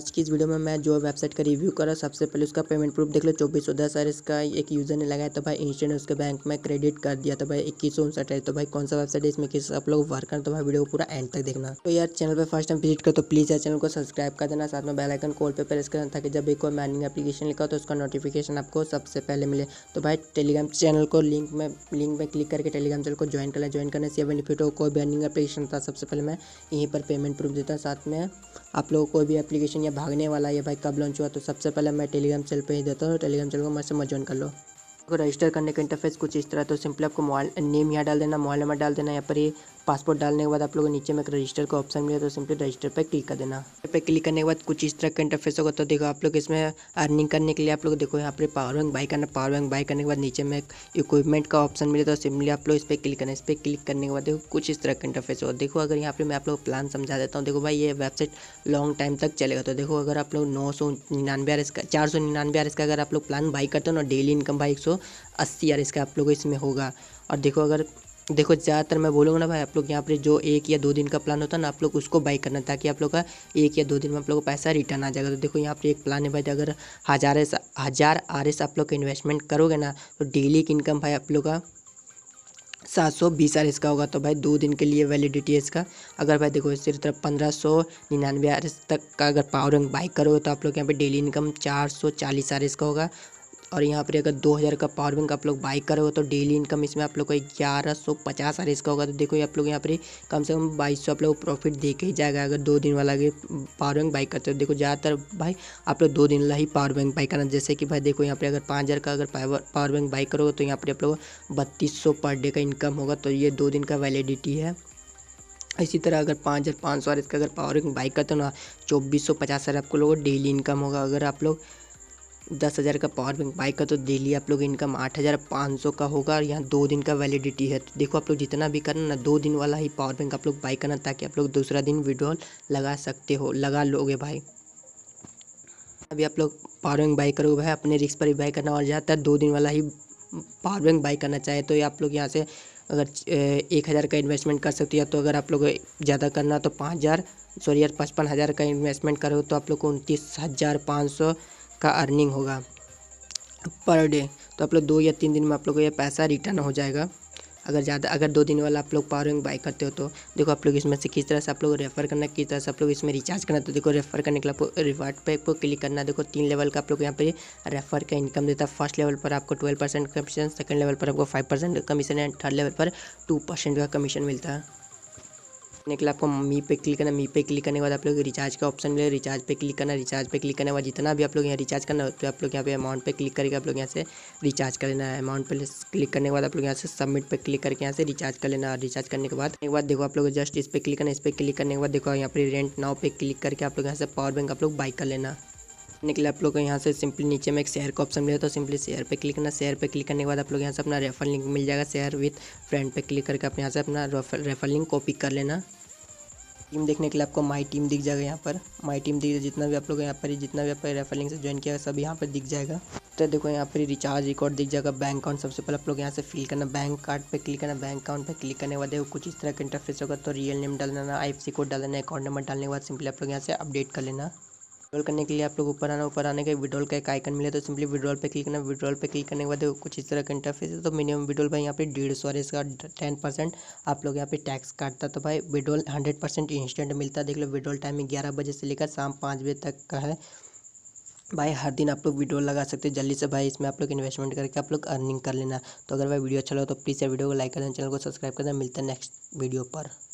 आज की इस वीडियो में मैं जो वेबसाइट का रिव्यू करा सबसे पहले उसका पेमेंट प्रूफ देख लो चौबीस सौ दस इसका एक यूज़र ने लगाया तो भाई इंस्टेंट उसके बैंक में क्रेडिट कर दिया तो भाई इक्कीस सौ उनसठ है तो भाई कौन सा वेबसाइट है इसमें किस आप लोग वर्क करना तो भाई वीडियो पूरा एंड तक देखना तो यार चैनल पर फर्स्ट टाइम विजिट कर तो प्लीज़ यार चैनल को सब्सक्राइब कर देना साथ में बेलाइकन कॉल पर प्रेस करना ताकि जब भी कोई माइनिंग एप्लीकेशन लिखा तो उसका नोटिफिकेशन आपको सबसे पहले मिले तो भाई टेलीग्राम चैनल को लिंक में लिंक में क्लिक करके टेलीग्राम चैनल को ज्वाइन कर लें ज्वाइन करने से बेनिफिट हो कोई भी अर्निंग एप्लीकेशन था सबसे पहले मैं यहीं पर पेमेंट प्रूफ देता हूँ साथ में आप लोगों को कोई भी एप्लीकेशन ये भागने वाला है भाई कब लॉन्च हुआ तो सबसे पहले मैं टेलीग्राम चैनल पर ही देता हूँ टेलीग्राम चैनल को मैं समझ ज्वाइन कर लो को रजिस्टर करने का इंटरफेस कुछ इस तरह तो सिंपल आपको मोबाइल नेम यहाँ डाल देना मोबाइल नंबर डाल देना यहाँ पर ये पासपोर्ट डालने के बाद आप लोगों को नीचे में एक रजिस्टर का ऑप्शन मिलेगा तो सिंपली रजिस्टर पर क्लिक कर देना पे क्लिक करने के बाद कुछ इस तरह का इंटरफेस होगा तो देखो आप लोग इसमें अर्निंग करने के लिए आप लोग देखो यहाँ पर पावर बैंक बाई करना पावर बैंक बाई करने के बाद नीचे में एक इक्विपमेंट का ऑप्शन मिले तो सिंपली आप लोग इस पर क्लिक करना इस पर क्लिक करने के बाद देखो कुछ इस तरह का इंटरफेस होगा देखो अगर यहाँ पर मैं आप लोग प्लान समझा देता हूँ देखो भाई ये वेबसाइट लॉन्ग टाइम तक चलेगा तो देखो अगर आप लोग नौ सौ निन्यानवे आर एस का चार सौ निन्यानवे आर एस का अगर आप लोग प्लान बाई करते हो ना डेली इनकम बाई एक सौ सौ तो अस्सी यार इसका आप लोग इसमें होगा और देखो अगर देखो ज़्यादातर मैं बोलूँगा ना भाई आप लोग यहाँ पर जो एक या दो दिन का प्लान होता है ना आप लोग उसको बाई करना ताकि आप लोग का एक या दो दिन में आप लोग का पैसा रिटर्न आ जाएगा तो देखो यहाँ पर एक प्लान है भाई अगर हज़ार एस हज़ार आर एस आप लोग का इन्वेस्टमेंट करोगे ना तो डेली की इनकम भाई आप लोग का सात सौ बीस आर एस का होगा तो भाई दो दिन के लिए वैलिडिटी है इसका अगर भाई देखो इसी तरफ पंद्रह सौ निन्यानवे आर एस तक का अगर पावर बैंक बाइक करोगे तो आप लोग यहाँ पे डेली इनकम चार सौ चालीस आर एस का होगा और यहाँ पर अगर 2000 का पावर बैंक आप लोग बाई करोगे तो डेली इनकम इसमें आप लोग को ग्यारह सौ पचास आर इसका होगा तो देखो आप लोग यहाँ पर कम से कम बाईस सौ आप लोग प्रॉफिट दे के ही जाएगा अगर दो दिन वाला पावर बैंक बाई करते हो देखो ज़्यादातर भाई आप लोग दो दिन वाला ही पावर बैंक बाई करना जैसे कि भाई देखो यहाँ पर अगर पाँच हज़ार का अगर पावर बैंक बाई करोगे तो यहाँ पर आप लोग बत्तीस सौ पर डे का इनकम होगा तो ये दो दिन का वैलिडिटी है इसी तरह अगर पाँच हज़ार पाँच सौ आर इसका अगर पावर बैंक बाइक करते हो ना चौबीस सौ पचास हज़ार आपको लोगों डेली इनकम होगा अगर आप लोग दस हज़ार का पावर बैंक बाइक का तो डेली आप लोग इनकम आठ हज़ार पाँच सौ का होगा और यहाँ दो दिन का वैलिडिटी है तो देखो आप लोग जितना भी करना ना दो दिन वाला ही पावर बैंक आप लोग बाई करना ताकि आप लोग दूसरा दिन विड्रॉल लगा सकते हो लगा लोगे भाई अभी आप लोग पावर बैंक बाई करोगे भाई अपने रिक्स पर ही बाई करना और ज़्यादातर दो दिन वाला ही पावर बैंक बाई करना चाहे तो ये आप लोग यहाँ से अगर एक हज़ार का इन्वेस्टमेंट कर सकते हो तो अगर आप लोग ज़्यादा करना तो पाँच हज़ार सॉरी यार पचपन हज़ार का इन्वेस्टमेंट करो तो आप लोग को उनतीस हज़ार पाँच सौ का अर्निंग होगा पर डे तो आप लोग दो या तीन दिन में आप लोग को यह पैसा रिटर्न हो जाएगा अगर ज़्यादा अगर दो दिन वाला आप लोग बैंक बाई करते हो तो देखो आप लोग इसमें से किस तरह से आप लोग रेफर करना किस तरह से आप लोग इसमें रिचार्ज करना तो देखो रेफर करने के लिए आपको रिवार्ड पे को क्लिक करना देखो तीन लेवल का आप लोग यहाँ पे रेफर का इनकम देता है फर्स्ट लेवल पर आपको twelve percent commission second level पर आपको five percent commission and third level पर टू परसेंट का कमीशन मिलता है करने के लिए आपको मी पे क्लिक करना मी पे क्लिक करने के बाद आप लोग रिचार्ज का ऑप्शन मिले रिचार्ज पे क्लिक करना रिचार्ज पे क्लिक करने के बाद जितना भी आप लोग यहाँ रिचार्ज करना है आप लोग यहाँ पे अमाउंट पे क्लिक करके आप लोग यहाँ से रिचार्ज कर लेना है अमाउंट पे क्लिक करने के बाद आप लोग यहाँ से सबमिट पे क्लिक करके यहाँ से रिचार्ज कर लेना रिचार्ज करने के बाद एक बार देखो आप लोग जस्ट इस पर क्लिक करना इस पर क्लिक करने के बाद देखो यहाँ पर रेंट नाव पे क्लिक करके आप लोग यहाँ से पावर बैंक आप लोग बाइक कर लेना निकले आप लोग यहाँ से सिंपली नीचे में एक शेयर का ऑप्शन मिलेगा तो सिंपली शेयर पे क्लिक करना शेयर पे क्लिक करने के बाद आप लोग यहाँ से अपना रेफर लिंक मिल जाएगा शेयर विथ फ्रेंड पे क्लिक करके आप यहाँ से अपना रेफर लिंक कॉपी कर लेना टीम देखने के लिए आपको माई टीम दिख जाएगा यहाँ पर माई टीम दिख जितना भी आप लोग यहाँ पर जितना भी आप रेफर लिंक से ज्वाइन किया सब यहाँ पर दिख जाएगा तो देखो यहाँ पर रिचार्ज रिकॉर्ड दिख जाएगा बैंक अकाउंट सबसे पहले आप लोग यहाँ से फिल करना बैंक कार्ड पे क्लिक करना बैंक अकाउंट पे क्लिक करने के बाद कुछ इस तरह का इंटरफेस होगा तो real name I F C code डालना अकाउंट नंबर डालने के बाद सिंपली आप लोग यहाँ से अपडेट कर लेना विड्रॉल करने के लिए आप लोग ऊपर आना ऊपर आने के विड्रॉल का एक आइकन मिले तो सिंपली विड्रॉल पे क्लिक करना विड्रॉल पे क्लिक करने के बाद कुछ इस तरह का इंटरफेस है तो मिनिमम विड्रॉल भाई यहाँ पे डेढ़ सौ इसका टेन परसेंट आप लोग यहाँ पे टैक्स काटता तो भाई विड्रॉल हंड्रेड परसेंट इंस्टेंट मिलता है देख लो विड्रॉल टाइम ग्यारह बजे से लेकर शाम पाँच बजे तक का है भाई हर दिन आप लोग वीडियो लगा सकते हैं जल्दी से भाई इसमें आप लोग इन्वेस्टमेंट करके आप लोग अर्निंग कर लेना तो अगर भाई वीडियो अच्छा लगा तो प्लीज़ वीडियो को लाइक कर देना चैनल को सब्सक्राइब कर देना मिलता है नेक्स्ट वीडियो पर